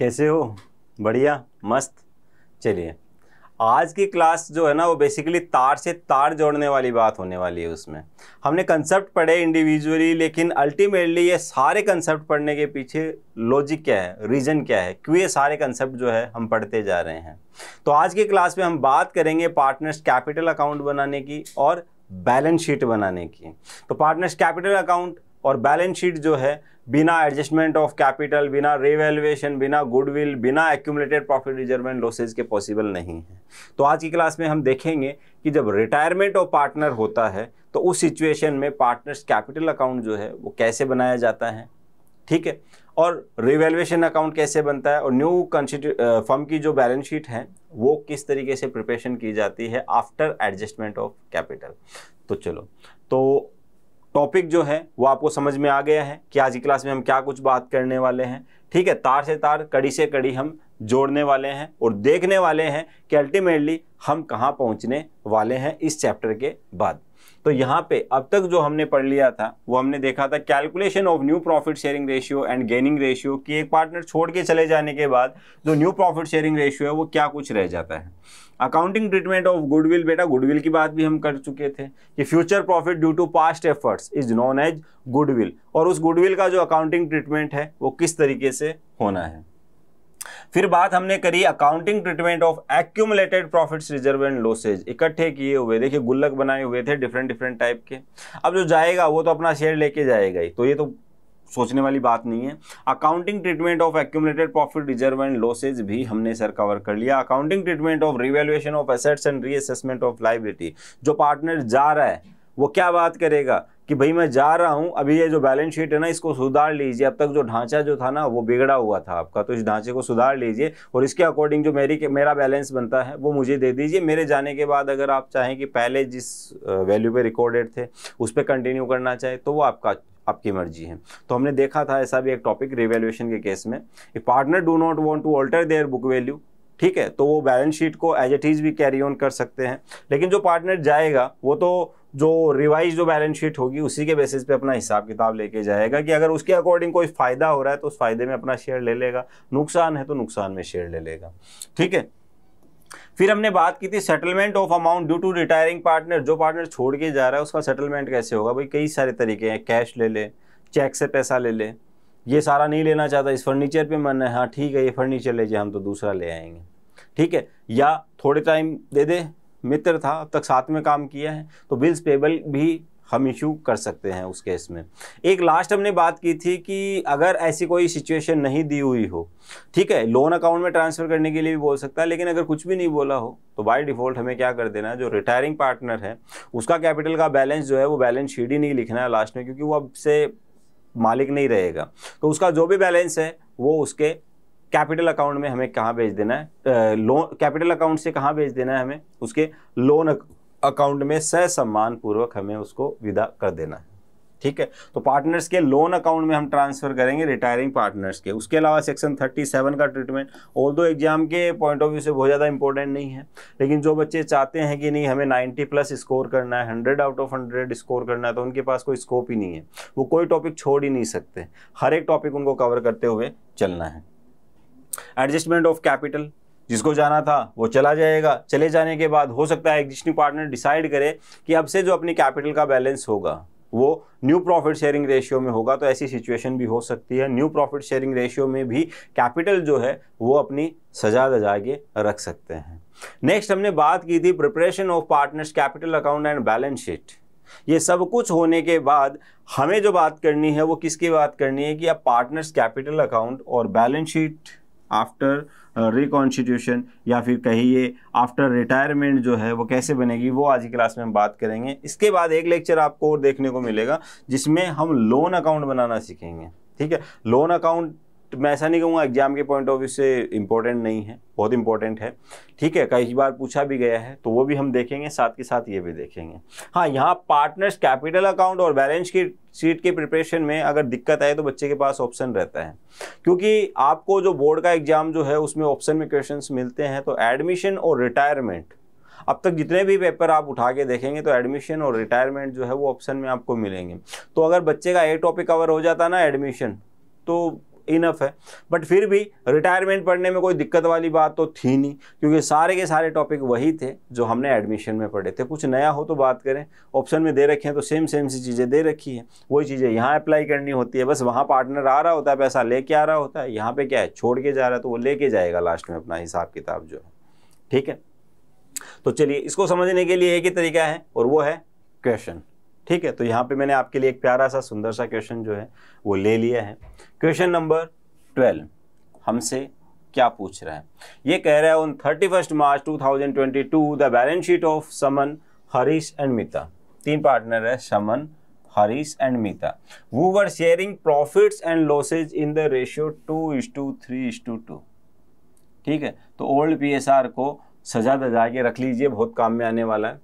कैसे हो बढ़िया मस्त चलिए आज की क्लास जो है ना वो बेसिकली तार से तार जोड़ने वाली बात होने वाली है उसमें हमने कंसेप्ट पढ़े इंडिविजुअली लेकिन अल्टीमेटली ये सारे कंसेप्ट पढ़ने के पीछे लॉजिक क्या है रीज़न क्या है क्यों ये सारे कंसेप्ट जो है हम पढ़ते जा रहे हैं तो आज की क्लास में हम बात करेंगे पार्टनर्स कैपिटल अकाउंट बनाने की और बैलेंस शीट बनाने की तो पार्टनर्स कैपिटल अकाउंट और बैलेंस शीट जो है बिना एडजस्टमेंट ऑफ कैपिटल बिना रिवेल्युएशन बिना गुडविल बिना एक्यूमुलेटेड प्रॉफिट रिजर्वमेंट लॉसेज के पॉसिबल नहीं है तो आज की क्लास में हम देखेंगे कि जब रिटायरमेंट ऑफ पार्टनर होता है तो उस सिचुएशन में पार्टनर्स कैपिटल अकाउंट जो है वो कैसे बनाया जाता है ठीक है और रिवेल्युएशन अकाउंट कैसे बनता है और न्यू कंस्टिट्यू फर्म की जो बैलेंस शीट है वो किस तरीके से प्रिपरेशन की जाती है आफ्टर एडजस्टमेंट ऑफ कैपिटल तो चलो तो टॉपिक जो है वो आपको समझ में आ गया है कि आज की क्लास में हम क्या कुछ बात करने वाले हैं ठीक है तार से तार कड़ी से कड़ी हम जोड़ने वाले हैं और देखने वाले हैं कि अल्टीमेटली हम कहाँ पहुँचने वाले हैं इस चैप्टर के बाद तो यहाँ पे अब तक जो हमने पढ़ लिया था वो हमने देखा था calculation of new profit sharing ratio and gaining ratio कि एक पार्टनर छोड़ के चले जाने के बाद जो न्यू प्रॉफिट शेयरिंग रेशियो है वो क्या कुछ रह जाता है अकाउंटिंग ट्रीटमेंट ऑफ गुडविल बेटा गुडविल की बात भी हम कर चुके थे कि future profit due to past efforts is known as goodwill और उस गुडविल का जो अकाउंटिंग ट्रीटमेंट है वो किस तरीके से होना है फिर बात हमने करी accounting treatment of accumulated profits reserve and losses इकट्ठे किए हुए देखिए गुल्लक बनाए हुए थे डिफरेंट डिफरेंट टाइप के अब जो जाएगा वो तो अपना शेयर लेके जाएगा ही तो ये तो सोचने वाली बात नहीं है accounting treatment of accumulated profit reserve and losses भी हमने सर कवर कर लिया accounting treatment of revaluation of assets and reassessment of liability जो पार्टनर जा रहा है वो क्या बात करेगा कि भाई मैं जा रहा हूँ अभी ये जो बैलेंस शीट है ना इसको सुधार लीजिए अब तक जो ढांचा जो था ना वो बिगड़ा हुआ था आपका तो इस ढांचे को सुधार लीजिए और इसके अकॉर्डिंग जो मेरी मेरा बैलेंस बनता है वो मुझे दे दीजिए मेरे जाने के बाद अगर आप चाहें कि पहले जिस वैल्यू पे रिकॉर्डेड थे उस पर कंटिन्यू करना चाहे तो वो आपका आपकी मर्जी है तो हमने देखा था ऐसा भी एक टॉपिक रिवेल्यूशन के केस में if partner do not want to alter their book value ठीक है तो वो बैलेंस शीट को एज एट इज़ भी कैरी ऑन कर सकते हैं लेकिन जो पार्टनर जाएगा वो तो जो रिवाइज जो बैलेंस शीट होगी उसी के बेसिस पे अपना हिसाब किताब लेके जाएगा कि अगर उसके अकॉर्डिंग कोई फ़ायदा हो रहा है तो उस फायदे में अपना शेयर ले लेगा नुकसान है तो नुकसान में शेयर ले लेगा ठीक है फिर हमने बात की थी settlement of amount due to retiring partner जो पार्टनर छोड़ के जा रहा है उसका सेटलमेंट कैसे होगा भाई कई सारे तरीके हैं कैश ले ले चेक से पैसा ले ले ये सारा नहीं लेना चाहता इस फर्नीचर पे मन है हाँ ठीक है ये फर्नीचर ले जाए हम तो दूसरा ले आएंगे ठीक है या थोड़े टाइम दे दे मित्र था अब तक साथ में काम किया है तो बिल्स पेबल भी हम इशू कर सकते हैं उस केस में एक लास्ट हमने बात की थी कि अगर ऐसी कोई सिचुएशन नहीं दी हुई हो ठीक है लोन अकाउंट में ट्रांसफ़र करने के लिए भी बोल सकता है लेकिन अगर कुछ भी नहीं बोला हो तो बाय डिफ़ॉल्ट हमें क्या कर देना है जो रिटायरिंग पार्टनर है उसका कैपिटल का बैलेंस जो है वो बैलेंस शीट ही नहीं लिखना है लास्ट में क्योंकि वो अब से मालिक नहीं रहेगा तो उसका जो भी बैलेंस है वो उसके कैपिटल अकाउंट में हमें कहाँ भेज देना है लोन कैपिटल अकाउंट से कहाँ भेज देना है हमें उसके लोन अकाउंट में सम्मान पूर्वक हमें उसको विदा कर देना है ठीक है तो पार्टनर्स के लोन अकाउंट में हम ट्रांसफर करेंगे रिटायरिंग पार्टनर्स के उसके अलावा सेक्शन 37 का ट्रीटमेंट और दो एग्जाम के पॉइंट ऑफ व्यू से बहुत ज़्यादा इंपॉर्टेंट नहीं है लेकिन जो बच्चे चाहते हैं कि नहीं हमें 90 प्लस स्कोर करना है 100 आउट ऑफ 100 स्कोर करना है तो उनके पास कोई स्कोप ही नहीं है वो कोई टॉपिक छोड़ ही नहीं सकते हर एक टॉपिक उनको कवर करते हुए चलना है एडजस्टमेंट ऑफ कैपिटल जिसको जाना था वो चला जाएगा चले जाने के बाद हो सकता है एग्जिस्टिंग पार्टनर डिसाइड करे कि अब से जो अपनी कैपिटल का बैलेंस होगा वो न्यू प्रॉफिट शेयरिंग रेशियो में होगा तो ऐसी सिचुएशन भी हो सकती है न्यू प्रॉफिट शेयरिंग रेशियो में भी कैपिटल जो है वो अपनी सजा दजा के रख सकते हैं नेक्स्ट हमने बात की थी preparation of partners capital account and balance sheet ये सब कुछ होने के बाद हमें जो बात करनी है वो किसकी बात करनी है कि अब पार्टनर्स कैपिटल अकाउंट और balance sheet after reconstitution uh, या फिर कहिए आफ्टर रिटायरमेंट जो है वो कैसे बनेगी वो आज की क्लास में हम बात करेंगे इसके बाद एक लेक्चर आपको और देखने को मिलेगा जिसमें हम लोन अकाउंट बनाना सीखेंगे ठीक है लोन अकाउंट तो मैं ऐसा नहीं कहूँगा एग्जाम के पॉइंट ऑफ व्यू से इम्पोर्टेंट नहीं है बहुत इंपॉर्टेंट है ठीक है कई बार पूछा भी गया है तो वो भी हम देखेंगे साथ के साथ ये भी देखेंगे हाँ यहाँ पार्टनर्स कैपिटल अकाउंट और बैलेंस की सीट के प्रिपरेशन में अगर दिक्कत आए तो बच्चे के पास ऑप्शन रहता है क्योंकि आपको जो बोर्ड का एग्जाम जो है उसमें ऑप्शन में क्वेश्चन मिलते हैं तो एडमिशन और रिटायरमेंट अब तक जितने भी पेपर आप उठा के देखेंगे तो एडमिशन और रिटायरमेंट जो है वो ऑप्शन में आपको मिलेंगे तो अगर बच्चे का ए टॉपिक कवर हो जाता ना एडमिशन तो इनफ है बट फिर भी रिटायरमेंट पढ़ने में कोई दिक्कत वाली बात तो थी नहीं क्योंकि सारे के सारे टॉपिक वही थे जो हमने एडमिशन में पढ़े थे कुछ नया हो तो बात करें ऑप्शन में दे रखे हैं तो सेम सेम सी चीज़ें दे रखी हैं वही चीज़ें यहाँ अप्लाई करनी होती है बस वहाँ पार्टनर आ रहा होता है पैसा लेके आ रहा होता है यहाँ पर क्या है छोड़ के जा रहा है तो वो लेके जाएगा लास्ट में अपना हिसाब किताब जो है ठीक है तो चलिए इसको समझने के लिए एक ही तरीका है और वो है क्वेश्चन ठीक है तो यहाँ पे मैंने आपके लिए एक प्यारा सा सुंदर सा क्वेश्चन जो है वो ले लिया है क्वेश्चन नंबर ट्वेल्व हमसे क्या पूछ रहा है ये कह रहा है on thirty first March two thousand twenty two the balance sheet of Saman Harish and Mita तीन पार्टनर है समन हरीश एंड मिता वो were sharing profits and losses in the ratio two is to three is to two ठीक है तो ओल्ड आर को सजा दजा के रख लीजिए बहुत काम में आने वाला है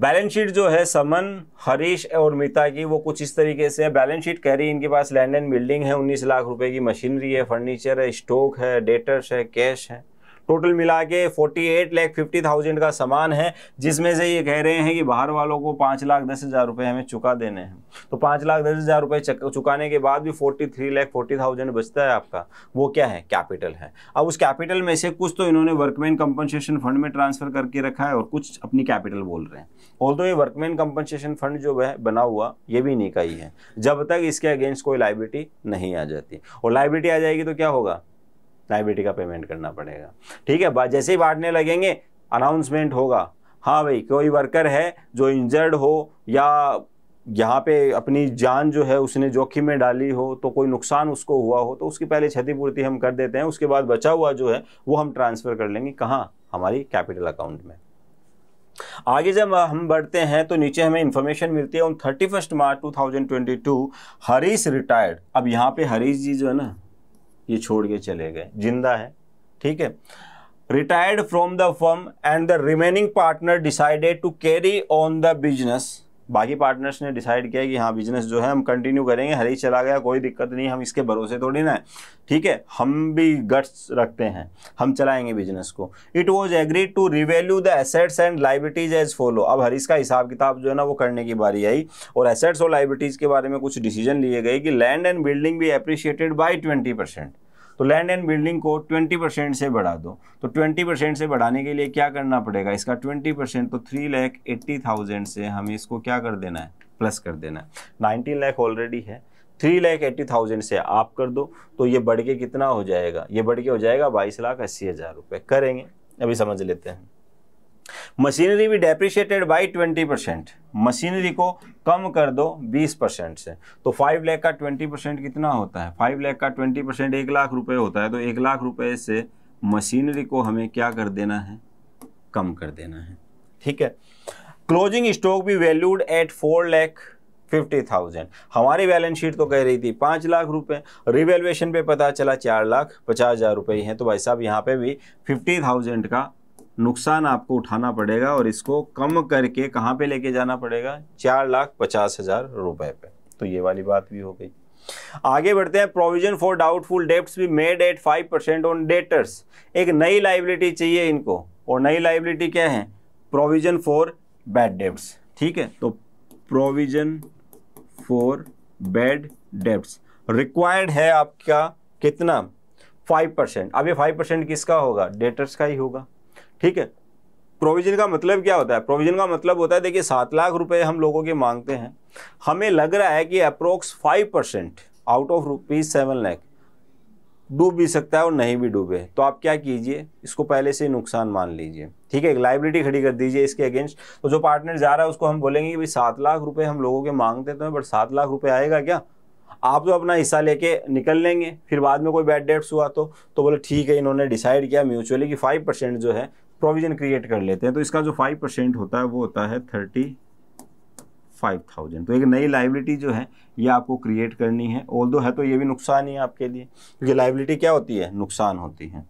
बैलेंस शीट जो है समन हरीश और मिता की वो कुछ इस तरीके से है बैलेंस शीट कह रही है इनके पास लैंड एंड बिल्डिंग है उन्नीस लाख रुपए की मशीनरी है फर्नीचर है स्टॉक है डेटर्स है कैश है टोटल मिला के forty eight lakh fifty thousand का सामान है जिसमें से ये कह रहे हैं कि बाहर वालों को पाँच लाख दस हज़ार रुपये हमें चुका देने हैं तो पाँच लाख दस हज़ार रुपये चुकाने के बाद भी forty three lakh forty thousand बचता है आपका वो क्या है कैपिटल है अब उस कैपिटल में से कुछ तो इन्होंने वर्कमैन कंपनसेशन फंड में ट्रांसफर करके रखा है और कुछ अपनी कैपिटल बोल रहे हैं और तो ये वर्कमैन कंपनसेशन फंड जो है बना हुआ ये भी निकाई है जब तक इसके अगेंस्ट कोई लाइबिलिटी नहीं आ जाती और लाइबिलिटी आ जाएगी तो क्या होगा लाइब्रेटी का पेमेंट करना पड़ेगा ठीक है जैसे ही बांटने लगेंगे अनाउंसमेंट होगा हाँ भाई कोई वर्कर है जो इंजर्ड हो या यहाँ पे अपनी जान जो है उसने जोखिम में डाली हो तो कोई नुकसान उसको हुआ हो तो उसकी पहले क्षतिपूर्ति हम कर देते हैं उसके बाद बचा हुआ जो है वो हम ट्रांसफ़र कर लेंगे कहाँ हमारी कैपिटल अकाउंट में आगे जब हम बढ़ते हैं तो नीचे हमें इंफॉर्मेशन मिलती है on thirty first March two thousand twenty two Harish retired अब यहाँ पे हरीश जी जो है ना ये छोड़ के चले गए जिंदा है ठीक है retired from the firm and the remaining partner decided to carry on the business बाकी पार्टनर्स ने डिसाइड किया कि हाँ बिजनेस जो है हम कंटिन्यू करेंगे हरी चला गया कोई दिक्कत नहीं हम इसके भरोसे थोड़ी ना ठीक है हम भी गट्स रखते हैं हम चलाएंगे बिजनेस को it was agree to revalue the assets and liabilities as follow अब हरीश का हिसाब किताब जो है ना वो करने की बारी आई और एसेट्स और लाइबिलिटीज के बारे में कुछ डिसीजन लिए गए कि लैंड एंड बिल्डिंग भी अप्रिशिएटेड बाई ट्वेंटी परसेंट तो लैंड एंड बिल्डिंग को 20 परसेंट से बढ़ा दो तो 20 परसेंट से बढ़ाने के लिए क्या करना पड़ेगा इसका 20 परसेंट तो थ्री लैख एट्टी थाउजेंड से हमें इसको क्या कर देना है प्लस कर देना है नाइनटीन लैख ऑलरेडी है थ्री लैख एट्टी थाउजेंड से आप कर दो तो ये बढ़ के कितना हो जाएगा ये बढ़ के हो जाएगा बाईस लाख अस्सी हज़ार रुपये करेंगे अभी समझ लेते हैं मशीनरी भी depreciated by twenty percent machinery को कम कर दो बीस परसेंट से तो फाइव लाख का ट्वेंटी परसेंट कितना होता है फाइव लाख का ट्वेंटी परसेंट एक लाख रुपए होता है तो एक लाख रुपए से मशीनरी को हमें क्या कर देना है कम कर देना है ठीक है क्लोजिंग स्टॉक भी valued at four lakh fifty thousand हमारी बैलेंस शीट तो कह रही थी पाँच लाख रुपए रिवेल्युएशन पे पता चला चार लाख पचास हज़ार रुपये हैं तो भाई साहब यहाँ पे भी फिफ्टी थाउजेंड का नुकसान आपको उठाना पड़ेगा और इसको कम करके कहाँ पे लेके जाना पड़ेगा चार लाख पचास हजार रुपए पे तो ये वाली बात भी हो गई आगे बढ़ते हैं प्रोविजन फॉर डाउटफुल डेप्ट्स भी made at five percent on debtors एक नई लाइबिलिटी चाहिए इनको और नई लाइबिलिटी क्या है प्रोविजन फॉर बैड डेप्ट ठीक है तो प्रोविजन फॉर बैड डेप्ट रिक्वायर्ड है आपका कितना फाइव परसेंट अब ये फाइव परसेंट किसका होगा डेटर्स का ही होगा ठीक है प्रोविजन का मतलब क्या होता है प्रोविजन का मतलब होता है देखिए सात लाख रुपए हम लोगों के मांगते हैं हमें लग रहा है कि approx five percent out of rupees seven lakh डूब भी सकता है और नहीं भी डूबे तो आप क्या कीजिए इसको पहले से नुकसान मान लीजिए ठीक है एक लाइबिलिटी खड़ी कर दीजिए इसके अगेंस्ट तो जो पार्टनर जा रहा है उसको हम बोलेंगे कि भाई सात लाख रुपए हम लोगों के मांगते तो बट सात लाख रुपए आएगा क्या आप तो अपना हिस्सा लेके निकल लेंगे फिर बाद में कोई बैड डेट्स हुआ तो तो बोले ठीक है इन्होंने डिसाइड किया म्यूचुअली कि फाइव परसेंट जो है प्रोविजन क्रिएट कर लेते हैं तो इसका जो फाइव परसेंट होता है वो होता है थर्टी फाइव थाउजेंड तो एक नई लाइबिलिटी जो है ये आपको क्रिएट करनी है ऑल दो है तो ये भी नुकसान ही है आपके लिए क्योंकि लाइबिलिटी क्या होती है नुकसान होती है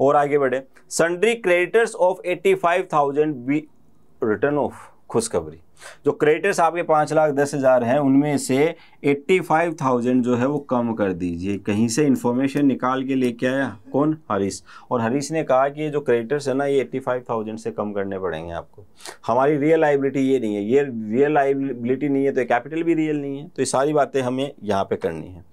और आगे बढ़े sundry creditors of eighty five thousand be written off खुशखबरी जो क्रेडिटर्स आपके पाँच लाख दस हज़ार हैं उनमें से एट्टी फाइव थाउजेंड जो है वो कम कर दीजिए कहीं से इन्फॉर्मेशन निकाल के लेके आया कौन हरीश और हरीश ने कहा कि ये जो क्रेडिटर्स है ना ये एट्टी फाइव थाउजेंड से कम करने पड़ेंगे आपको हमारी रियल लाइबिलिटी ये नहीं है ये रियल लाइबिलिटी नहीं है तो कैपिटल भी रियल नहीं है तो ये सारी बातें हमें यहाँ पर करनी है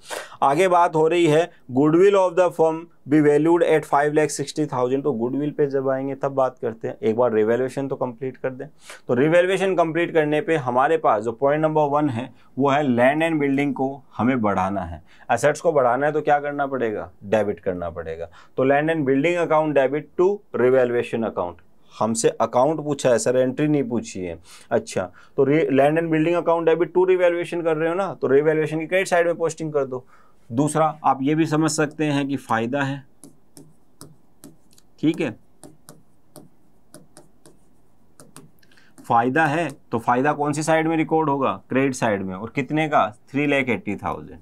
आगे बात हो रही है goodwill of the firm be valued at five lakh sixty thousand तो गुडविल पे जब आएंगे तब बात करते हैं एक बार रिवेल्यूशन तो कंप्लीट कर दें तो रिवेल्यूशन कंप्लीट करने पे हमारे पास जो पॉइंट नंबर वन है वो है लैंड एंड बिल्डिंग को हमें बढ़ाना है एसेट्स को बढ़ाना है तो क्या करना पड़ेगा डेबिट करना पड़ेगा तो land and building account debit to revaluation account हमसे अकाउंट पूछा है सर एंट्री नहीं पूछी है अच्छा तो land and building account debit to revaluation कर रहे हो ना तो रिवेल्युएशन की कई साइड में पोस्टिंग कर दो दूसरा आप ये भी समझ सकते हैं कि फ़ायदा है ठीक है फ़ायदा है तो फ़ायदा कौन सी साइड में रिकॉर्ड होगा क्रेडिट साइड में और कितने का थ्री लैख एट्टी थाउजेंड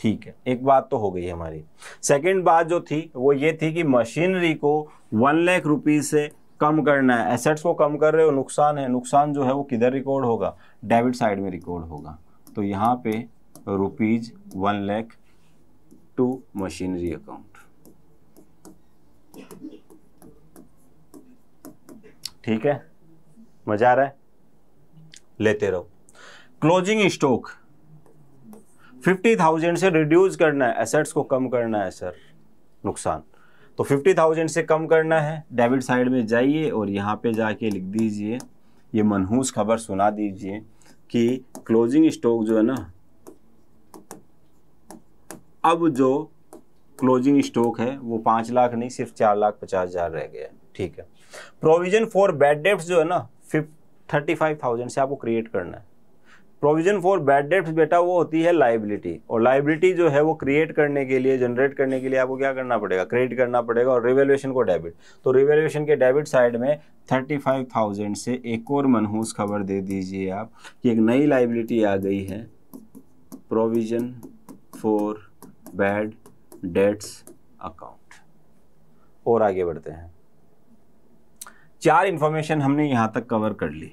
ठीक है एक बात तो हो गई हमारी सेकंड बात जो थी वो ये थी कि मशीनरी को वन लाख रुपीज से कम करना है एसेट्स को कम कर रहे हो नुकसान है नुकसान जो है वो किधर रिकॉर्ड होगा डेबिट साइड में रिकॉर्ड होगा तो यहाँ पे rupees one lakh to machinery account ठीक है मजा आ रहा है लेते रहो क्लोजिंग स्टॉक फिफ्टी थाउजेंड से रिड्यूस करना है एसेट्स को कम करना है सर नुकसान तो फिफ्टी थाउजेंड से कम करना है डेबिट साइड में जाइए और यहाँ पे जाके लिख दीजिए ये मनहूस खबर सुना दीजिए कि क्लोजिंग स्टॉक जो है ना अब जो क्लोजिंग स्टॉक है वो पांच लाख नहीं सिर्फ चार लाख पचास हज़ार रह गया है ठीक है प्रोविजन फॉर बैड डेप्ट जो है ना फिफ्थ थर्टी फाइव थाउजेंड से आपको क्रिएट करना है प्रोविजन फॉर बैड डेप्ट बेटा वो होती है लाइबिलिटी और लाइबिलिटी जो है वो क्रिएट करने के लिए जनरेट करने के लिए आपको क्या करना पड़ेगा क्रिएट करना पड़ेगा और रिवेल्यूशन को डेबिट तो रिवेल्यूशन के डेबिट साइड में थर्टी फाइव थाउजेंड से एक और मनहूस खबर दे दीजिए आप कि एक नई लाइबिलिटी आ गई है provision for bad debts account और आगे बढ़ते हैं चार इन्फॉर्मेशन हमने यहाँ तक कवर कर ली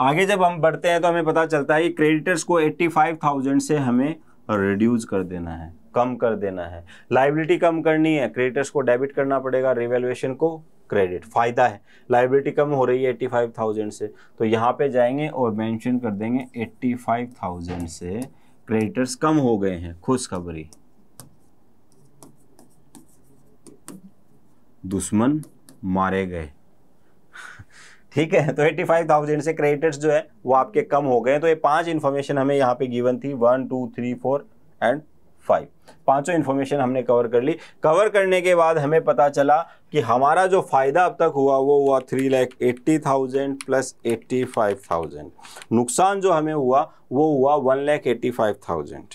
आगे जब हम बढ़ते हैं तो हमें पता चलता है कि क्रेडिटर्स को 85,000 से हमें रिड्यूस कर देना है कम कर देना है लाइबिलिटी कम करनी है क्रेडिटर्स को डेबिट करना पड़ेगा रिवेल्युएशन को क्रेडिट फायदा है लाइबिलिटी कम हो रही है 85,000 से तो यहाँ पे जाएंगे और मैंशन कर देंगे 85,000 से क्रेडिटर्स कम हो गए हैं खुशखबरी दुश्मन मारे गए ठीक है तो 85,000 से क्रेडिटर्स जो है वो आपके कम हो गए तो ये पांच इन्फॉर्मेशन हमें यहाँ पे गिवन थी one two three four and five पांचों इन्फॉर्मेशन हमने कवर कर ली कवर करने के बाद हमें पता चला कि हमारा जो फायदा अब तक हुआ वो हुआ three lakh eighty thousand plus eighty five thousand नुकसान जो हमें हुआ वो हुआ one lakh eighty five thousand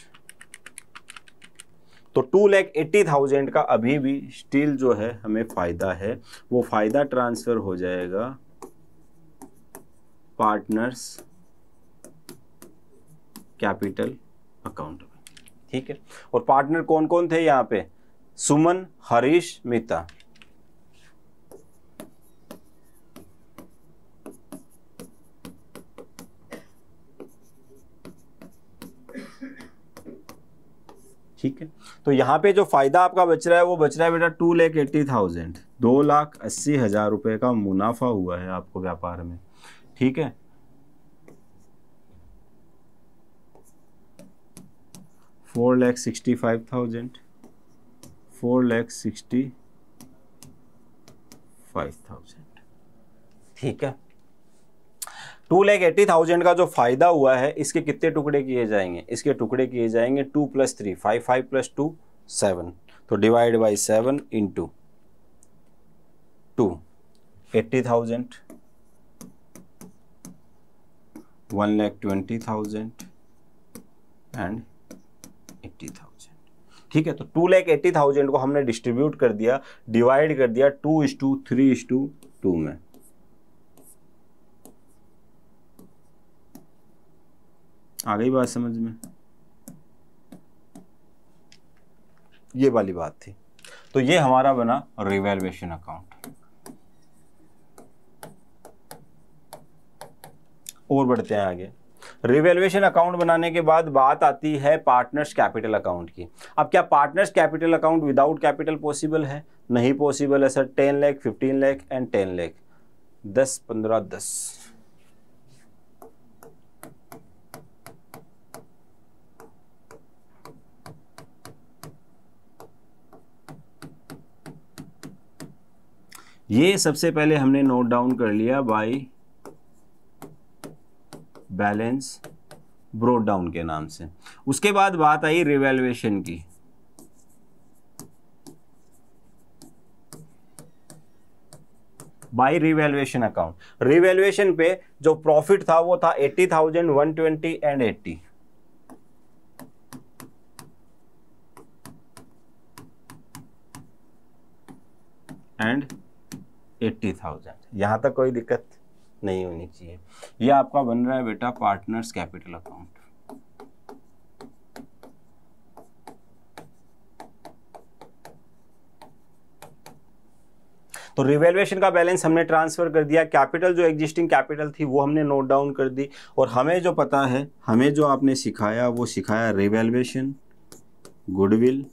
तो टू लैख एट्टी थाउजेंड का अभी भी स्टील जो है हमें फ़ायदा है वो फ़ायदा ट्रांसफ़र हो जाएगा पार्टनर्स कैपिटल अकाउंट में ठीक है और पार्टनर कौन कौन थे यहाँ पे सुमन हरीश मिता ठीक है तो यहाँ पे जो फ़ायदा आपका बच रहा है वो बच रहा है बेटा टू लेख एट्टी थाउजेंड दो लाख अस्सी हज़ार रुपए का मुनाफा हुआ है आपको व्यापार में ठीक है four lakh sixty five thousand four lakh sixty five thousand ठीक है टू लैख एटी थाउजेंड का जो फायदा हुआ है इसके कितने टुकड़े किए जाएंगे इसके टुकड़े किए जाएंगे two plus three five five plus two seven तो divide by seven into eighty thousand one lakh twenty thousand and eighty thousand ठीक है तो टू लैख एट्टी थाउजेंड को हमने डिस्ट्रीब्यूट कर दिया डिवाइड कर दिया two is to three is to two में आ गई बात समझ में ये वाली बात थी तो ये हमारा बना रिवेल्युएशन अकाउंट और बढ़ते हैं आगे रिवेल्युएशन अकाउंट बनाने के बाद बात आती है पार्टनर्स कैपिटल अकाउंट की अब क्या partners capital account without capital possible है नहीं पॉसिबल है sir ten lakh fifteen lakh and ten lakh दस पंद्रह दस ये सबसे पहले हमने नोट डाउन कर लिया बाय बैलेंस ब्रोड डाउन के नाम से उसके बाद बात आई रिवेल्युएशन की बाय रिवेल्युएशन अकाउंट रिवेल्युएशन पे जो प्रॉफिट था वो था eighty thousand one twenty and eighty fifty thousand यहाँ तक कोई दिक्कत नहीं होनी चाहिए ये आपका बन रहा है बेटा पार्टनर्स कैपिटल अकाउंट तो रिवेल्युएशन का बैलेंस हमने ट्रांसफर कर दिया कैपिटल जो एग्जिस्टिंग कैपिटल थी वो हमने नोट डाउन कर दी और हमें जो पता है हमें जो आपने सिखाया वो सिखाया रिवेल्युएशन गुडविल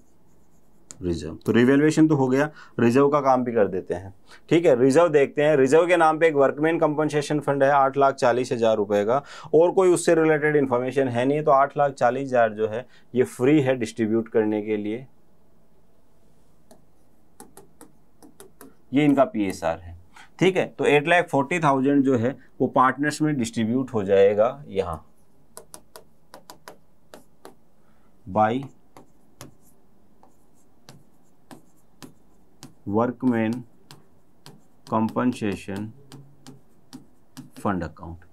रिजर्व तो रिवेल्युएशन तो हो गया रिजर्व का काम भी कर देते हैं ठीक है रिजर्व देखते हैं रिजर्व के नाम पे एक वर्कमैन कंपनसेशन फंड है आठ लाख चालीस हज़ार रुपए का और कोई उससे रिलेटेड इन्फॉर्मेशन है नहीं तो आठ लाख चालीस हज़ार जो है ये फ्री है डिस्ट्रीब्यूट करने के लिए ये इनका पीएसआर है ठीक है तो एट लाख फोर्टी थाउजेंड जो है वो पार्टनर्स में डिस्ट्रीब्यूट हो जाएगा यहां by workman compensation fund account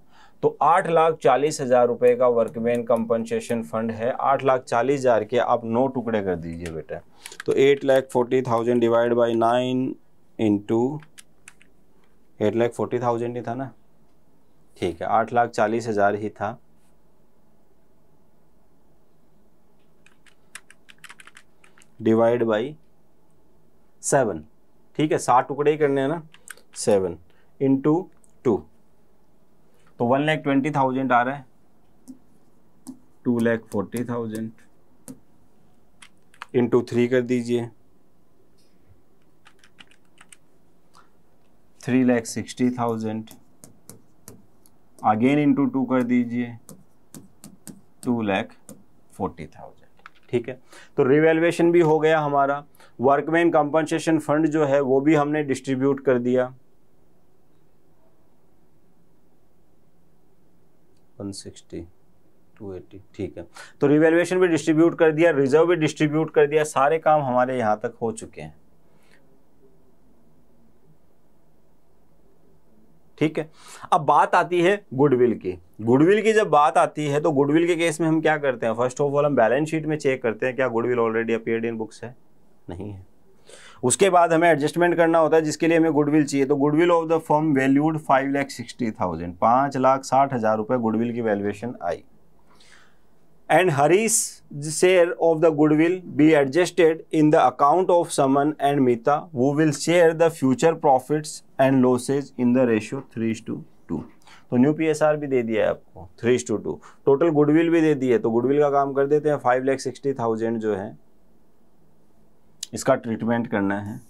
तो आठ लाख चालीस हजार रुपए का वर्कमैन कंपनसेशन फंड है आठ लाख चालीस हजार के आप नौ टुकड़े कर दीजिए बेटा तो eight lakh forty thousand divide by nine into eight lakh forty thousand ही था ना ठीक है आठ लाख चालीस हजार ही था डिवाइड बाई सेवन ठीक है सात टुकड़े ही करने हैं ना सेवन इंटू टू तो वन लैख ट्वेंटी थाउजेंड आ रहा है two lakh forty thousand into three कर दीजिए three lakh sixty thousand again into two कर दीजिए टू लैख फोर्टी थाउजेंड ठीक है तो रिवेल्युएशन भी हो गया हमारा वर्कमैन कंपनसेशन फंड जो है वो भी हमने डिस्ट्रीब्यूट कर दिया ठीक है तो रिवेल्युएशन भी डिस्ट्रीब्यूट कर दिया रिजर्व भी डिस्ट्रीब्यूट कर दिया सारे काम हमारे यहां तक हो चुके हैं ठीक है अब बात आती है गुडविल की गुडविल की जब बात आती है तो गुडविल के केस में हम क्या करते हैं फर्स्ट ऑफ ऑल हम बैलेंस शीट में चेक करते हैं क्या goodwill already appeared in books है नहीं है उसके बाद हमें एडजस्टमेंट करना होता है जिसके लिए हमें गुडविल चाहिए तो goodwill of the firm valued five lakh sixty thousand पाँच लाख साठ हज़ार रुपये गुडविल की वैल्यूएशन आई and Harish share of the goodwill be adjusted in the account of Suman and Meeta वो will share the future profits and losses in the ratio three two two तो new P S R भी दे दिया है आपको three two two total goodwill भी दे दी है तो गुडविल का काम कर देते हैं फाइव लैख सिक्सटी थाउजेंड जो है इसका ट्रीटमेंट करना है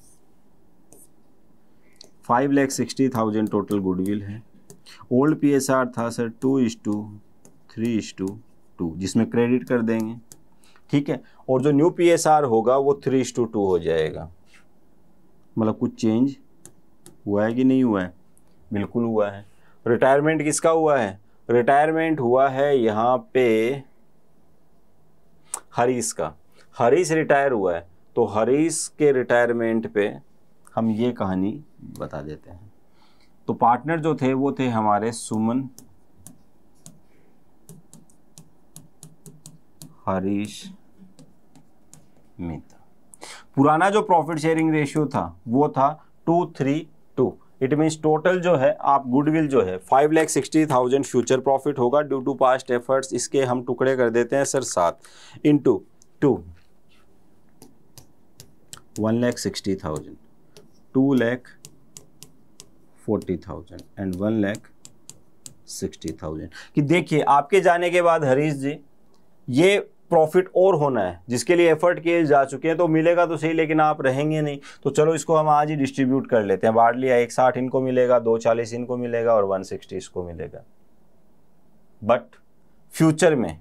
five lakh sixty thousand total goodwill है ओल्ड पीएसआर था sir two is to three is to two जिसमें क्रेडिट कर देंगे ठीक है और जो न्यू पीएसआर होगा वो थ्री इज टू टू हो जाएगा मतलब कुछ चेंज हुआ है कि नहीं हुआ है बिल्कुल हुआ है रिटायरमेंट किसका हुआ है रिटायरमेंट हुआ है यहाँ पे हरीश का हरीश रिटायर हुआ है तो हरीश के रिटायरमेंट पे हम ये कहानी बता देते हैं तो पार्टनर जो थे वो थे हमारे सुमन हरीश मित पुराना जो प्रॉफिट शेयरिंग रेशियो था वो था two three two it means total जो है आप गुडविल जो है five lakh sixty thousand future profit होगा ड्यू टू पास्ट एफर्ट्स इसके हम टुकड़े कर देते हैं सर सात into two one lakh sixty thousand two lakh forty thousand and one lakh sixty thousand कि देखिए आपके जाने के बाद हरीश जी ये प्रॉफिट और होना है जिसके लिए एफर्ट किए जा चुके हैं तो मिलेगा तो सही लेकिन आप रहेंगे नहीं तो चलो इसको हम आज ही डिस्ट्रीब्यूट कर लेते हैं बांट लिया एक साठ इनको मिलेगा दो चालीस इनको मिलेगा और वन सिक्सटी इसको मिलेगा बट फ्यूचर में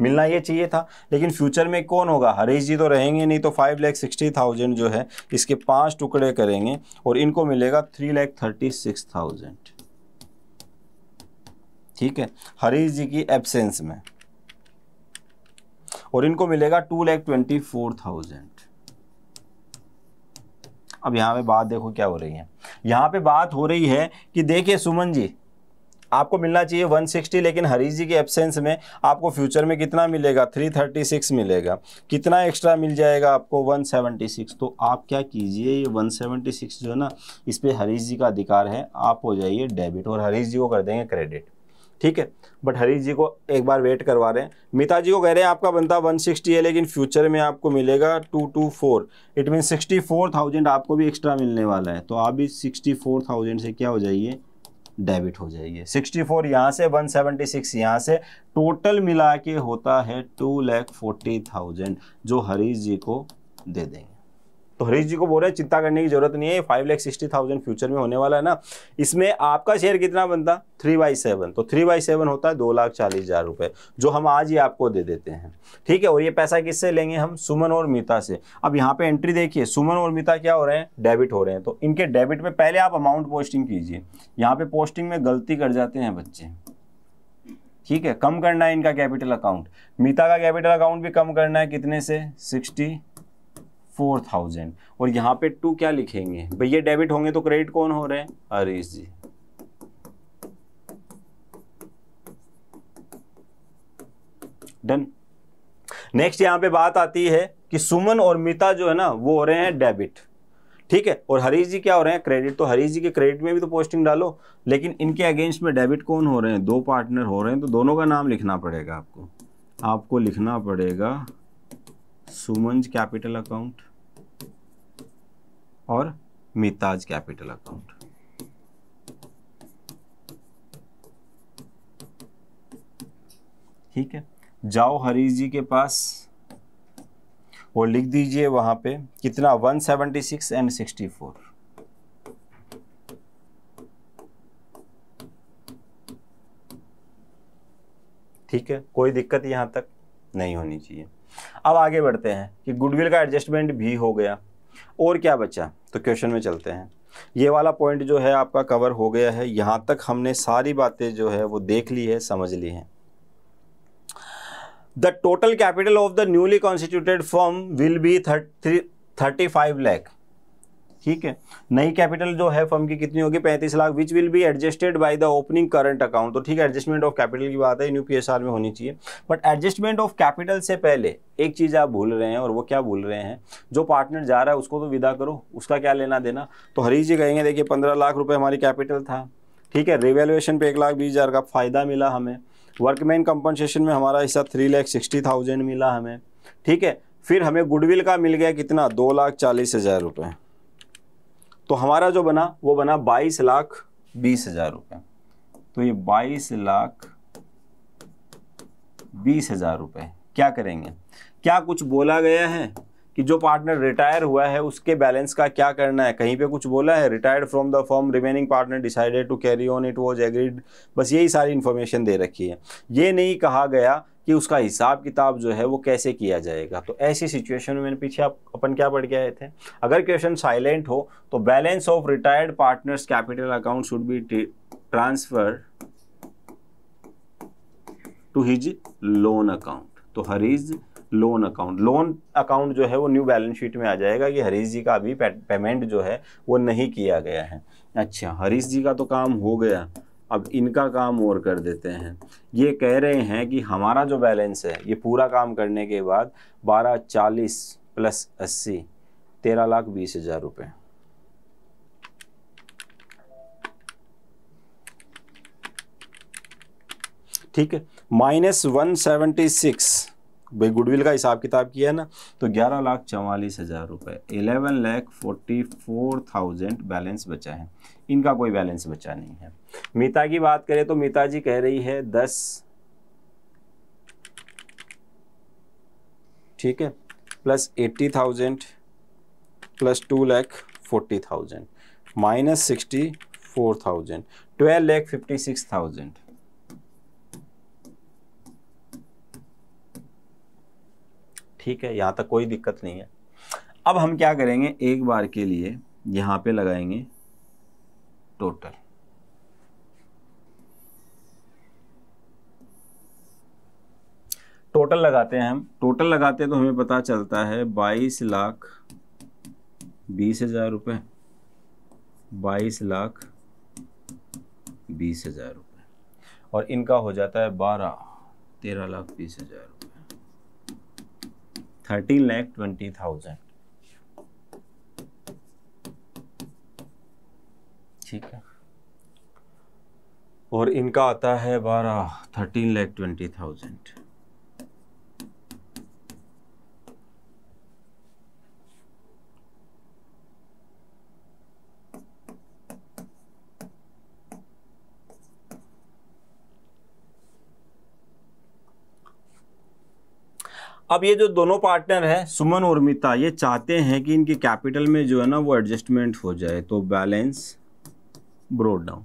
मिलना ये चाहिए था लेकिन फ्यूचर में कौन होगा हरीश जी तो रहेंगे नहीं तो फाइव लैख सिक्सटी थाउजेंड जो है इसके पांच टुकड़े करेंगे और इनको मिलेगा three lakh thirty six thousand ठीक है हरीश जी की एब्सेंस में और इनको मिलेगा two lakh twenty four thousand अब यहां पे बात देखो क्या हो रही है यहां पे बात हो रही है कि देखिए सुमन जी आपको मिलना चाहिए 160 लेकिन हरीश जी के एब्सेंस में आपको फ्यूचर में कितना मिलेगा 336 मिलेगा कितना एक्स्ट्रा मिल जाएगा आपको 176 तो आप क्या कीजिए ये 176 जो है ना इस पर हरीश जी का अधिकार है आप हो जाइए डेबिट और हरीश जी को कर देंगे क्रेडिट ठीक है बट हरीश जी को एक बार वेट करवा रहे हैं मिता जी को कह रहे हैं आपका बनता 160 है लेकिन फ्यूचर में आपको मिलेगा 224 इट मीन थाउजेंड आपको भी एक्स्ट्रा मिलने वाला है तो आप भी 64,000 से क्या हो जाइए डेबिट हो जाएगी 64 फोर यहाँ से 176 सेवेंटी सिक्स यहाँ से टोटल मिला के होता है टू लैख फोर्टी थाउजेंड जो हरीश जी को दे देंगे तो हरीश जी को बोल रहे हैं चिंता करने की जरूरत नहीं है five lakh sixty thousand future में होने वाला है ना इसमें आपका शेयर कितना बनता थ्री बाई सेवन तो थ्री बाई सेवन होता है दो लाख चालीस हजार रुपए जो हम आज ही आपको दे देते हैं ठीक है और ये पैसा किससे लेंगे हम सुमन और मीता से अब यहाँ पे एंट्री देखिए सुमन और मीता क्या हो रहे हैं डेबिट हो रहे हैं तो इनके डेबिट में पहले आप अमाउंट पोस्टिंग कीजिए यहाँ पे पोस्टिंग में गलती कर जाते हैं बच्चे ठीक है कम करना है इनका कैपिटल अकाउंट मीता का कैपिटल अकाउंट भी कम करना है कितने से सिक्सटी फोर थाउजेंड और यहाँ पे टू क्या लिखेंगे भैया डेबिट होंगे तो क्रेडिट कौन हो रहे हैं हरीश जी डन नेक्स्ट यहां पे बात आती है कि सुमन और मिता जो है ना वो हो रहे हैं डेबिट ठीक है और हरीश जी क्या हो रहे हैं क्रेडिट तो हरीश जी के क्रेडिट में भी तो पोस्टिंग डालो लेकिन इनके अगेंस्ट में डेबिट कौन हो रहे हैं दो पार्टनर हो रहे हैं तो दोनों का नाम लिखना पड़ेगा आपको आपको लिखना पड़ेगा सुमंज कैपिटल अकाउंट और मिताज कैपिटल अकाउंट ठीक है जाओ हरीश जी के पास वो लिख दीजिए वहां पे कितना 176 एंड 64 ठीक है कोई दिक्कत यहां तक नहीं होनी चाहिए अब आगे बढ़ते हैं कि गुडविल का एडजस्टमेंट भी हो गया और क्या बचा तो क्वेश्चन में चलते हैं ये वाला पॉइंट जो है आपका कवर हो गया है यहाँ तक हमने सारी बातें जो है वो देख ली है समझ ली है the total capital of the newly constituted form will be thirty five lakh ठीक है नई कैपिटल जो है फर्म की कितनी होगी पैंतीस lakh which will be adjusted by the opening current account तो ठीक है एडजस्टमेंट ऑफ कैपिटल की बात है न्यू पी में होनी चाहिए बट एडजस्टमेंट ऑफ कैपिटल से पहले एक चीज़ आप भूल रहे हैं और वो क्या भूल रहे हैं जो पार्टनर जा रहा है उसको तो विदा करो उसका क्या लेना देना तो हरीश जी कहेंगे देखिए पंद्रह लाख रुपये हमारी कैपिटल था ठीक है रिवेल्युएशन पे एक लाख बीस हज़ार का फ़ायदा मिला हमें वर्कमैन कंपनसेशन में हमारा हिस्सा थ्री लैख सिक्सटी थाउजेंड मिला हमें ठीक है फिर हमें गुडविल का मिल गया कितना दो लाख चालीस हज़ार रुपये तो हमारा जो बना वो बना बाईस लाख बीस हजार रुपए तो ये बाईस लाख बीस हजार रुपए क्या करेंगे क्या कुछ बोला गया है कि जो पार्टनर रिटायर हुआ है उसके बैलेंस का क्या करना है कहीं पे कुछ बोला है retired from the form remaining partner decided to carry on it was agreed बस यही सारी इन्फॉर्मेशन दे रखी है ये नहीं कहा गया कि उसका हिसाब किताब जो है वो कैसे किया जाएगा तो ऐसी सिचुएशन में पीछे आप अपन क्या पढ़ के आए थे अगर क्वेश्चन साइलेंट हो तो balance of retired partners capital account should be transfer to his loan account तो Harish's loan account loan account जो है वो न्यू बैलेंस शीट में आ जाएगा कि हरीश जी का अभी पेमेंट जो है वो नहीं किया गया है अच्छा हरीश जी का तो काम हो गया अब इनका काम और कर देते हैं ये कह रहे हैं कि हमारा जो बैलेंस है ये पूरा काम करने के बाद बारह चालीस प्लस अस्सी तेरह लाख बीस हज़ार रुपये ठीक है माइनस वन सेवेंटी सिक्स भाई गुडविल का हिसाब किताब किया है ना तो ग्यारह लाख चवालीस हज़ार रुपये eleven lakh forty four thousand balance बचा है इनका कोई बैलेंस बचा नहीं है मीता की बात करें तो मीता जी कह रही है दस ठीक है plus eighty thousand plus two lakh forty thousand minus sixty four thousand twelve lakh fifty six thousand ठीक है यहाँ तक कोई दिक्कत नहीं है अब हम क्या करेंगे एक बार के लिए यहाँ पे लगाएंगे टोटल टोटल लगाते हैं हम टोटल लगाते हैं तो हमें पता चलता है बाईस लाख बीस हजार रुपये बाईस लाख बीस हजार रुपये और इनका हो जाता है बारह तेरह लाख बीस हजार थर्टीन लैख ट्वेंटी थाउजेंड ठीक है और इनका आता है बारह थर्टीन लैख ट्वेंटी थाउजेंड अब ये जो दोनों पार्टनर हैं सुमन और मिता ये चाहते हैं कि इनके कैपिटल में जो है ना वो एडजस्टमेंट हो जाए तो बैलेंस ब्रोड डाउन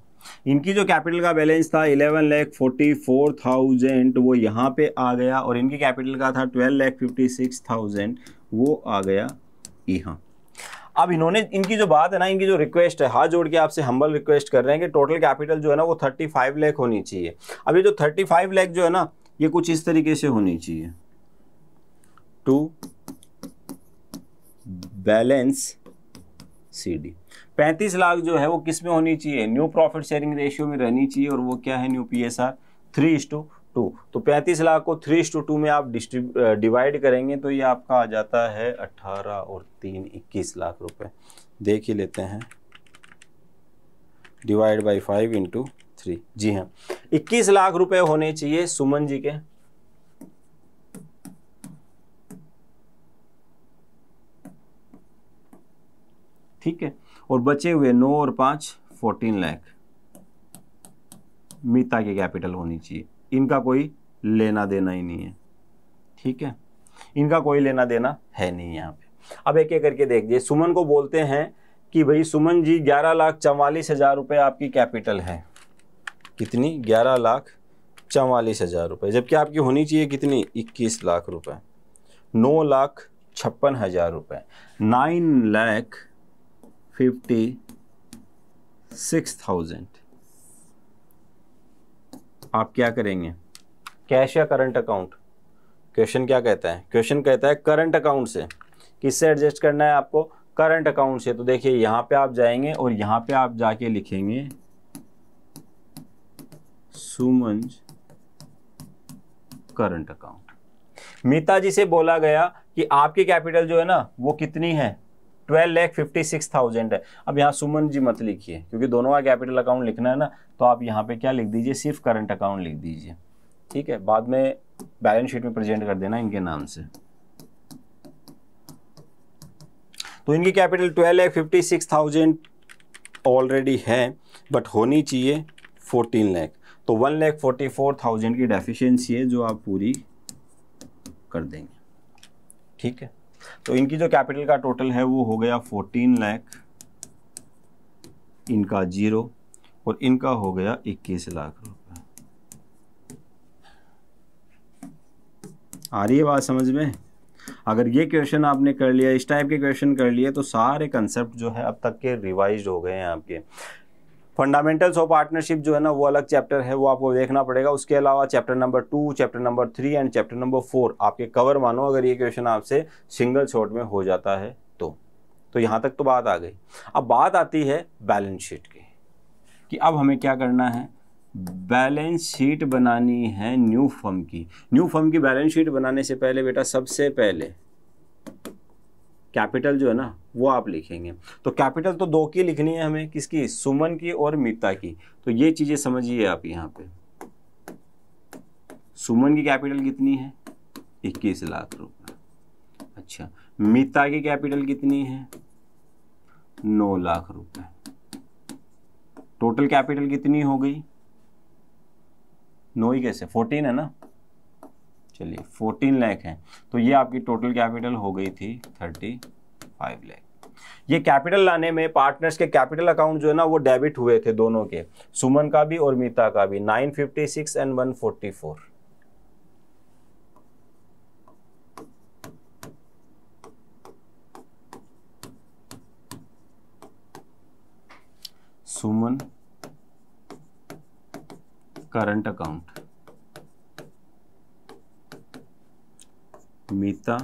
इनकी जो कैपिटल का बैलेंस था eleven lakh forty four thousand वो यहाँ पे आ गया और इनके कैपिटल का था twelve lakh fifty six thousand वो आ गया यहाँ अब इन्होंने इनकी जो बात है ना इनकी जो रिक्वेस्ट है हाथ जोड़ के आपसे हम्बल रिक्वेस्ट कर रहे हैं कि टोटल कैपिटल जो है ना वो थर्टी फाइव लैख होनी चाहिए अब ये जो थर्टी फाइव लैख जो है ना ये कुछ इस तरीके से होनी चाहिए टू बैलेंस सी डी पैंतीस लाख जो है वो किस में होनी चाहिए न्यू प्रॉफिट शेयरिंग रेशियो में रहनी चाहिए और वो क्या है new P S R three is to two तो पैंतीस लाख को थ्री इस टू टू में आप डिवाइड करेंगे तो ये आपका आ जाता है अट्ठारह और तीन इक्कीस लाख रुपए देख ही लेते हैं divide by five into three जी हाँ इक्कीस लाख रुपए होने चाहिए सुमन जी के ठीक है और बचे हुए नौ और पाँच फोर्टीन लाख मीता की कैपिटल होनी चाहिए इनका कोई लेना देना ही नहीं है ठीक है इनका कोई लेना देना है नहीं यहाँ पे अब एक एक करके देख दीजिए सुमन को बोलते हैं कि भाई सुमन जी ग्यारह लाख चवालीस हज़ार रुपये आपकी कैपिटल है कितनी ग्यारह लाख चवालीस हज़ार रुपये जबकि आपकी होनी चाहिए कितनी इक्कीस लाख रुपए नौ लाख छप्पन हज़ार रुपये nine lakh fifty six thousand आप क्या करेंगे कैश या करंट अकाउंट क्वेश्चन क्या कहता है क्वेश्चन कहता है करंट अकाउंट से किससे एडजस्ट करना है आपको करंट अकाउंट से तो देखिए यहां पे आप जाएंगे और यहां पे आप जाके लिखेंगे सुमंज करंट अकाउंट मीता जी से बोला गया कि आपकी कैपिटल जो है ना वो कितनी है twelve lakh fifty six thousand है अब यहाँ सुमन जी मत लिखिए क्योंकि दोनों का कैपिटल अकाउंट लिखना है ना तो आप यहाँ पे क्या लिख दीजिए सिर्फ करंट अकाउंट लिख दीजिए ठीक है बाद में बैलेंस शीट में प्रेजेंट कर देना इनके नाम से तो इनकी capital twelve lakh fifty six thousand already है बट होनी चाहिए फोर्टीन लैख तो one lakh forty four thousand की डेफिशिएंसी है जो आप पूरी कर देंगे ठीक है तो इनकी जो कैपिटल का टोटल है वो हो गया फोर्टीन लाख इनका जीरो और इनका हो गया इक्कीस लाख रुपए आ रही है बात समझ में अगर ये क्वेश्चन आपने कर लिया इस टाइप के क्वेश्चन कर लिए तो सारे कंसेप्ट जो है अब तक के रिवाइज हो गए हैं आपके फंडामेंटल्स ऑफ पार्टनरशिप जो है ना वो अलग चैप्टर है वो आपको देखना पड़ेगा उसके अलावा chapter number two chapter number three and chapter number four आपके कवर मानो अगर ये क्वेश्चन आपसे सिंगल शॉट में हो जाता है तो तो यहाँ तक तो बात आ गई अब बात आती है बैलेंस शीट की कि अब हमें क्या करना है बैलेंस शीट बनानी है न्यू फर्म की न्यू फर्म की बैलेंस शीट बनाने से पहले बेटा सबसे पहले कैपिटल जो है ना वो आप लिखेंगे तो कैपिटल तो दो की लिखनी है हमें किसकी सुमन की और मिता की तो ये चीज़ें समझिए आप यहाँ पे सुमन की कैपिटल कितनी है इक्कीस लाख रुपए अच्छा मिता की कैपिटल कितनी है नौ लाख रुपए टोटल कैपिटल कितनी हो गई नौ ही कैसे फोर्टीन है ना चलिए फोर्टीन लैख है तो ये आपकी टोटल कैपिटल हो गई थी थर्टी फाइव लैख ये कैपिटल लाने में पार्टनर्स के कैपिटल अकाउंट जो है ना वो डेबिट हुए थे दोनों के सुमन का भी और मीता का भी 956 and 144 Suman current account Meeta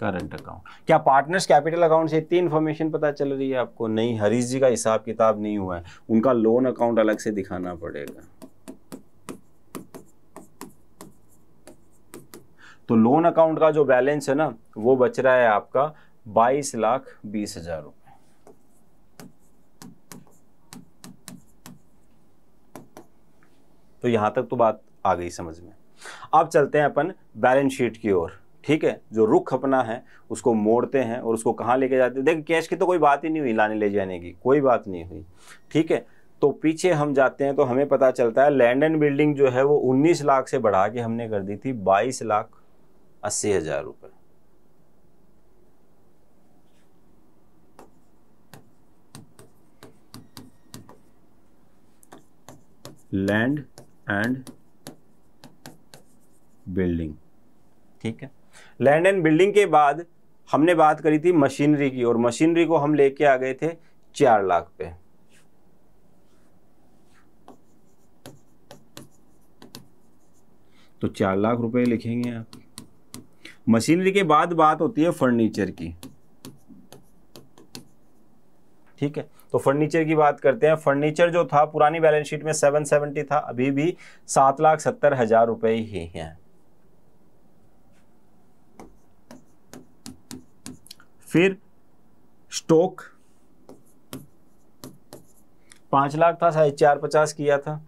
current account क्या पार्टनर्स कैपिटल अकाउंट से इतनी इन्फॉर्मेशन पता चल रही है आपको नहीं हरीश जी का हिसाब किताब नहीं हुआ है उनका लोन अकाउंट अलग से दिखाना पड़ेगा तो लोन अकाउंट का जो बैलेंस है ना वो बच रहा है आपका बाईस लाख बीस हजार रुपये तो यहां तक तो बात आ गई समझ में अब चलते हैं अपन बैलेंस शीट की ओर ठीक है जो रुख अपना है उसको मोड़ते हैं और उसको कहाँ लेके जाते हैं देखिए कैश की तो कोई बात ही नहीं हुई लाने ले जाने की कोई बात नहीं हुई ठीक है तो पीछे हम जाते हैं तो हमें पता चलता है लैंड एंड बिल्डिंग जो है वो 19 लाख से बढ़ा के हमने कर दी थी 22 लाख अस्सी हजार रुपये लैंड एंड बिल्डिंग ठीक है लैंड एंड बिल्डिंग के बाद हमने बात करी थी मशीनरी की और मशीनरी को हम लेके आ गए थे चार लाख पे तो चार लाख रुपए लिखेंगे आप मशीनरी के बाद बात होती है फर्नीचर की ठीक है तो फर्नीचर की बात करते हैं फर्नीचर जो था पुरानी बैलेंस शीट में 770 था अभी भी सात लाख सत्तर हजार रुपए ही हैं फिर स्टॉक पांच लाख था साढ़े चार पचास किया था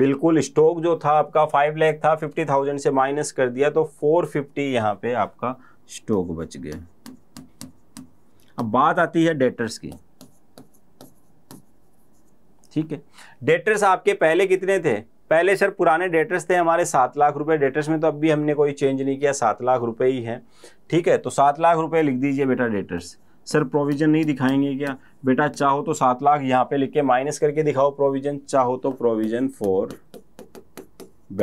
बिल्कुल स्टॉक जो था आपका फाइव लाख था फिफ्टी थाउजेंड से माइनस कर दिया तो फोर फिफ्टी यहां पे आपका स्टॉक बच गया अब बात आती है डेटर्स की ठीक है डेटर्स आपके पहले कितने थे पहले सर पुराने डेटर्स थे हमारे सात लाख रुपए डेटर्स में तो अब भी हमने कोई चेंज नहीं किया सात लाख रुपए ही है ठीक है तो सात लाख रुपए लिख दीजिए बेटा डेटर्स सर प्रोविज़न नहीं दिखाएंगे क्या बेटा चाहो तो सात लाख यहाँ पे लिख के माइनस करके दिखाओ प्रोविज़न चाहो तो प्रोविज़न फॉर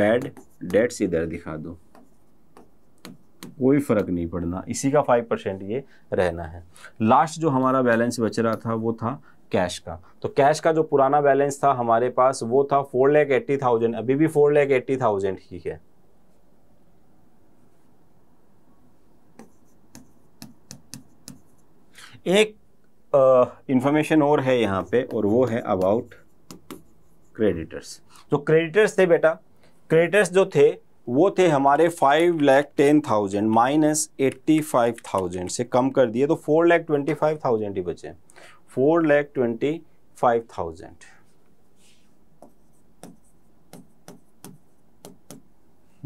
बैड डेट्स इधर दिखा दो कोई फ़र्क नहीं पड़ना इसी का फाइव परसेंट ये रहना है लास्ट जो हमारा बैलेंस बच रहा था वो था कैश का तो कैश का जो पुराना बैलेंस था हमारे पास वो था फोर लैख एट्टी थाउजेंड अभी भी फोर लैख एट्टी थाउजेंड ही है एक इंफॉर्मेशन और है यहां पे और वो है अबाउट क्रेडिटर्स जो क्रेडिटर्स थे बेटा क्रेडिटर्स जो थे वो थे हमारे five lakh ten thousand minus eighty five thousand से कम कर दिए तो four lakh twenty five thousand ही बचे four lakh twenty five thousand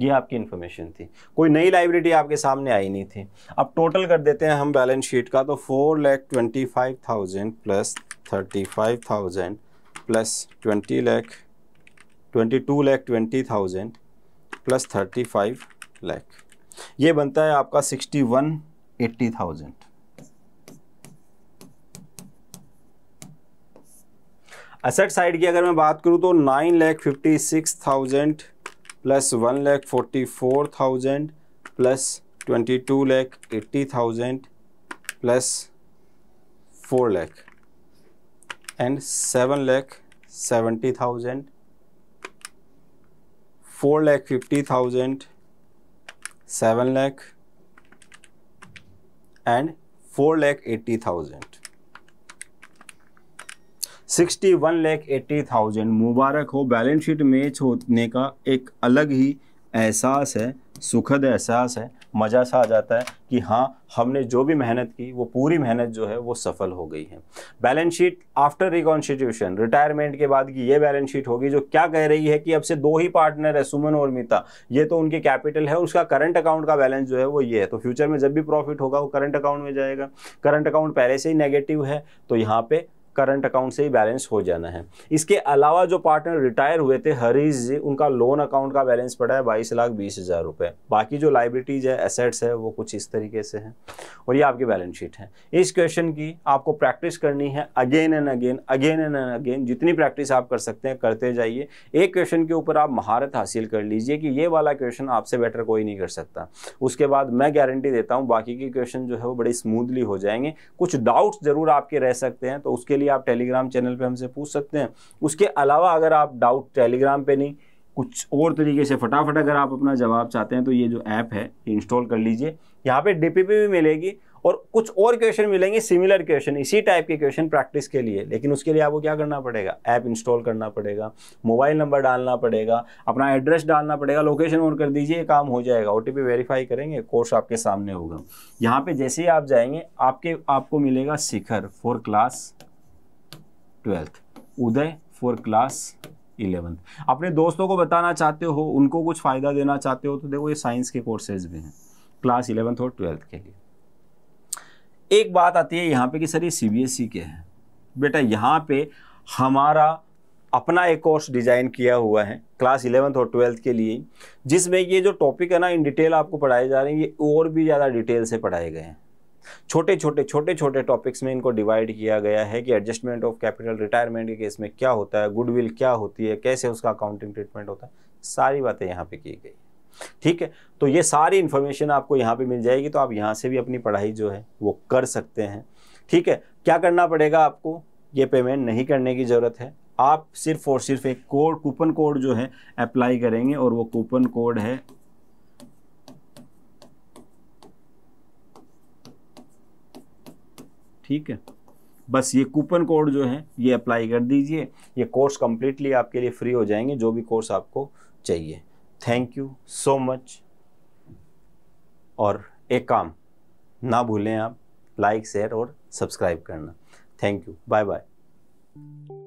ये आपकी इंफॉर्मेशन थी कोई नई लाइब्रेरी आपके सामने आई नहीं थी अब टोटल कर देते हैं हम बैलेंस शीट का तो four lakh twenty five thousand plus thirty five thousand plus twenty lakh twenty two lakh twenty thousand plus thirty five lakh ये बनता है आपका sixty one eighty thousand asset side की अगर मैं बात करूँ तो nine lakh fifty six thousand plus one lakh forty four thousand plus twenty two lakh eighty thousand plus four lakh and seven lakh seventy thousand four lakh fifty thousand seven lakh and four lakh eighty thousand sixty one lakh eighty thousand मुबारक हो balance sheet match होने का एक अलग ही एहसास है सुखद एहसास है मज़ा सा आ जाता है कि हाँ हमने जो भी मेहनत की वो पूरी मेहनत जो है वो सफल हो गई है balance sheet after reconstitution retirement के बाद की ये बैलेंस शीट होगी जो क्या कह रही है कि अब से दो ही पार्टनर है सुमन और मिता ये तो उनके कैपिटल है उसका करंट अकाउंट का बैलेंस जो है वो ये है तो फ्यूचर में जब भी प्रॉफिट होगा वो करंट अकाउंट में जाएगा करंट अकाउंट पहले से ही नेगेटिव है तो यहाँ पर करंट अकाउंट से ही बैलेंस हो जाना है इसके अलावा जो पार्टनर रिटायर हुए थे हरीश जी उनका लोन अकाउंट का बैलेंस पड़ा है बाईस लाख बीस हज़ार रुपये बाकी जो लाइबिलिटीज़ है एसेट्स है वो कुछ इस तरीके से है और ये आपकी बैलेंस शीट है इस क्वेश्चन की आपको प्रैक्टिस करनी है again and again again and and again जितनी प्रैक्टिस आप कर सकते हैं करते जाइए एक क्वेश्चन के ऊपर आप महारत हासिल कर लीजिए कि ये वाला क्वेश्चन आपसे बेटर कोई नहीं कर सकता उसके बाद मैं गारंटी देता हूँ बाकी के क्वेश्चन जो है वो बड़े स्मूथली हो जाएंगे कुछ डाउट्स ज़रूर आपके रह सकते हैं तो उसके लिए आप टेलीग्राम चैनल पे हमसे पूछ सकते हैं उसके अलावा अगर आप डाउट टेलीग्राम पे नहीं कुछ और तरीके से फटाफट अगर आप अपना जवाब चाहते हैं तो ये जो ऐप है इंस्टॉल कर लीजिए यहाँ पे डीपीपी भी मिलेगी और कुछ और क्वेश्चन मिलेंगे सिमिलर क्वेश्चन इसी टाइप के क्वेश्चन प्रैक्टिस के लिए लेकिन उसके लिए आपको क्या करना पड़ेगा ऐप इंस्टॉल करना पड़ेगा मोबाइल नंबर डालना पड़ेगा अपना एड्रेस डालना पड़ेगा लोकेशन ऑन कर दीजिए काम हो जाएगा ओ वेरीफाई करेंगे कोर्स आपके सामने होगा यहाँ पर जैसे ही आप जाएंगे आपके आपको मिलेगा Shikhar for class twelfth Uday for class eleventh अपने दोस्तों को बताना चाहते हो उनको कुछ फ़ायदा देना चाहते हो तो देखो ये साइंस के कोर्सेज भी हैं क्लास इलेवेंथ और ट्वेल्थ के लिए एक बात आती है यहाँ पे कि सर ये सी बी एस ई के हैं बेटा यहाँ पे हमारा अपना एक कोर्स डिज़ाइन किया हुआ है क्लास इलेवंथ और ट्वेल्थ के लिए जिसमें ये जो टॉपिक है ना इन डिटेल आपको पढ़ाए जा रहे हैं ये और भी ज़्यादा डिटेल से पढ़ाए गए हैं छोटे छोटे छोटे छोटे टॉपिक्स में इनको डिवाइड किया गया है कि एडजस्टमेंट ऑफ कैपिटल रिटायरमेंट के केस में क्या होता है गुडविल क्या होती है कैसे उसका अकाउंटिंग ट्रीटमेंट होता है सारी बातें यहाँ पे की गई ठीक है तो ये सारी इन्फॉर्मेशन आपको यहाँ पे मिल जाएगी तो आप यहाँ से भी अपनी पढ़ाई जो है वो कर सकते हैं ठीक है क्या करना पड़ेगा आपको ये पेमेंट नहीं करने की ज़रूरत है आप सिर्फ और सिर्फ एक कोड कूपन कोड जो है अप्लाई करेंगे और वो कूपन कोड है ठीक है बस ये कूपन कोड जो है ये अप्लाई कर दीजिए ये कोर्स कम्प्लीटली आपके लिए फ्री हो जाएंगे जो भी कोर्स आपको चाहिए थैंक यू सो मच और एक काम ना भूलें आप लाइक शेयर और सब्सक्राइब करना थैंक यू बाय बाय